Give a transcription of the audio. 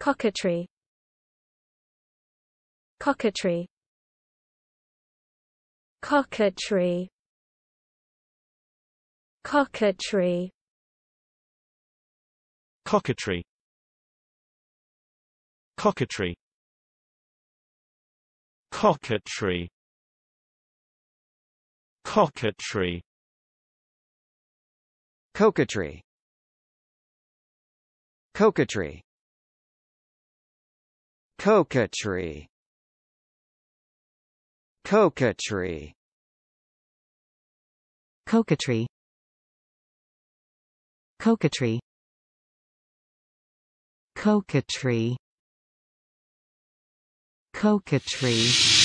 Cockatry Cockatry Cockatry Cockatry Cockatry Cockatry Cockatry Cockatry Coquetry Coquetry Coquetry Coquetry Coquetry Coquetry Coquetry Coquetry